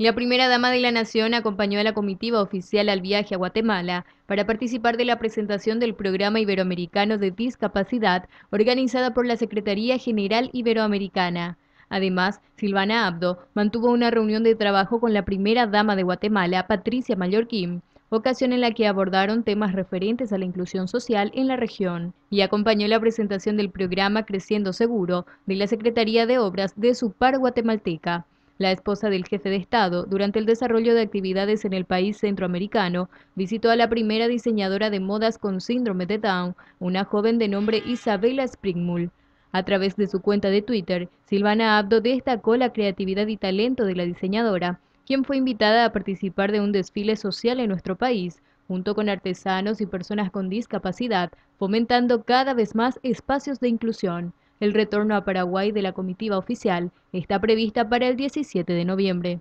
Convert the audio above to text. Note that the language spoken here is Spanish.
La primera dama de la nación acompañó a la comitiva oficial al viaje a Guatemala para participar de la presentación del Programa Iberoamericano de Discapacidad organizada por la Secretaría General Iberoamericana. Además, Silvana Abdo mantuvo una reunión de trabajo con la primera dama de Guatemala, Patricia Mallorquín, ocasión en la que abordaron temas referentes a la inclusión social en la región y acompañó la presentación del programa Creciendo Seguro de la Secretaría de Obras de su par Guatemalteca. La esposa del jefe de Estado, durante el desarrollo de actividades en el país centroamericano, visitó a la primera diseñadora de modas con síndrome de Down, una joven de nombre Isabella Springmull. A través de su cuenta de Twitter, Silvana Abdo destacó la creatividad y talento de la diseñadora, quien fue invitada a participar de un desfile social en nuestro país, junto con artesanos y personas con discapacidad, fomentando cada vez más espacios de inclusión. El retorno a Paraguay de la comitiva oficial está prevista para el 17 de noviembre.